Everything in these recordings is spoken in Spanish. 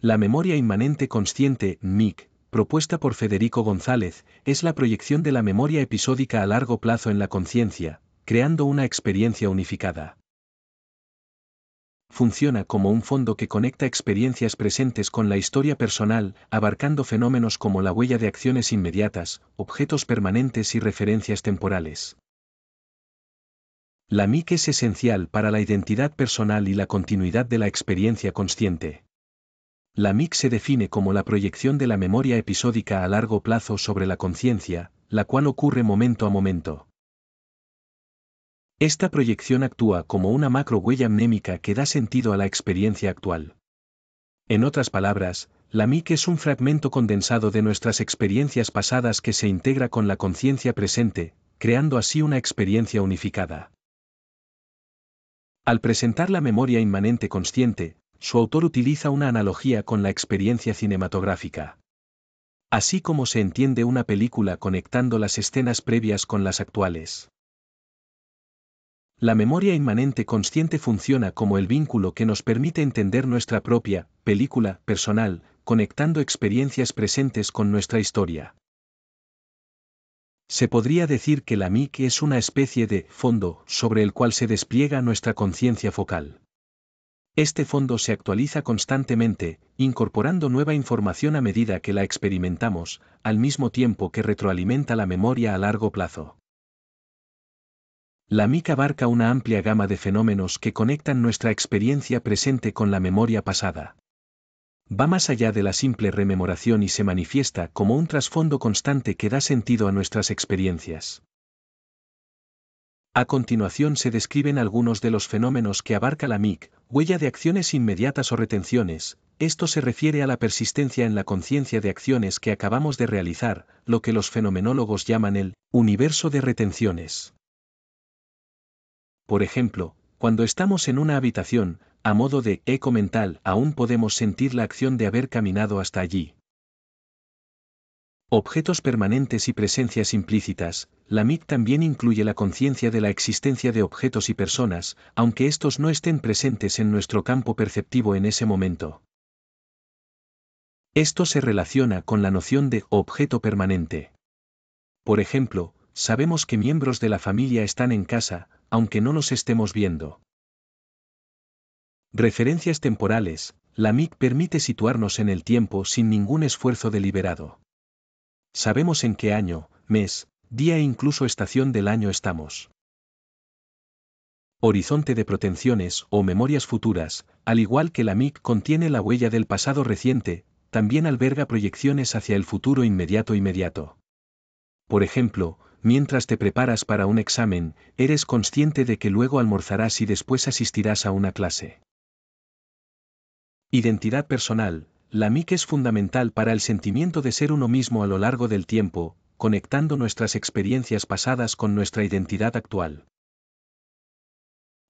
La memoria inmanente consciente, MIC, propuesta por Federico González, es la proyección de la memoria episódica a largo plazo en la conciencia, creando una experiencia unificada. Funciona como un fondo que conecta experiencias presentes con la historia personal, abarcando fenómenos como la huella de acciones inmediatas, objetos permanentes y referencias temporales. La MIC es esencial para la identidad personal y la continuidad de la experiencia consciente. La MIC se define como la proyección de la memoria episódica a largo plazo sobre la conciencia, la cual ocurre momento a momento. Esta proyección actúa como una macro huella amnémica que da sentido a la experiencia actual. En otras palabras, la MIC es un fragmento condensado de nuestras experiencias pasadas que se integra con la conciencia presente, creando así una experiencia unificada. Al presentar la memoria inmanente consciente, su autor utiliza una analogía con la experiencia cinematográfica. Así como se entiende una película conectando las escenas previas con las actuales. La memoria inmanente consciente funciona como el vínculo que nos permite entender nuestra propia película personal, conectando experiencias presentes con nuestra historia. Se podría decir que la MIC es una especie de fondo sobre el cual se despliega nuestra conciencia focal. Este fondo se actualiza constantemente, incorporando nueva información a medida que la experimentamos, al mismo tiempo que retroalimenta la memoria a largo plazo. La mica abarca una amplia gama de fenómenos que conectan nuestra experiencia presente con la memoria pasada. Va más allá de la simple rememoración y se manifiesta como un trasfondo constante que da sentido a nuestras experiencias. A continuación se describen algunos de los fenómenos que abarca la MIC, huella de acciones inmediatas o retenciones. Esto se refiere a la persistencia en la conciencia de acciones que acabamos de realizar, lo que los fenomenólogos llaman el universo de retenciones. Por ejemplo, cuando estamos en una habitación, a modo de eco mental, aún podemos sentir la acción de haber caminado hasta allí. Objetos permanentes y presencias implícitas, la MIC también incluye la conciencia de la existencia de objetos y personas, aunque estos no estén presentes en nuestro campo perceptivo en ese momento. Esto se relaciona con la noción de objeto permanente. Por ejemplo, sabemos que miembros de la familia están en casa, aunque no los estemos viendo. Referencias temporales, la MIC permite situarnos en el tiempo sin ningún esfuerzo deliberado. Sabemos en qué año, mes, día e incluso estación del año estamos. Horizonte de pretensiones o Memorias Futuras, al igual que la MIC contiene la huella del pasado reciente, también alberga proyecciones hacia el futuro inmediato inmediato. Por ejemplo, mientras te preparas para un examen, eres consciente de que luego almorzarás y después asistirás a una clase. Identidad personal, la MIC es fundamental para el sentimiento de ser uno mismo a lo largo del tiempo, conectando nuestras experiencias pasadas con nuestra identidad actual.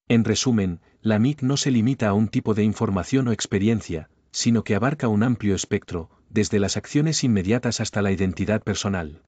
En resumen, la MIC no se limita a un tipo de información o experiencia, sino que abarca un amplio espectro, desde las acciones inmediatas hasta la identidad personal.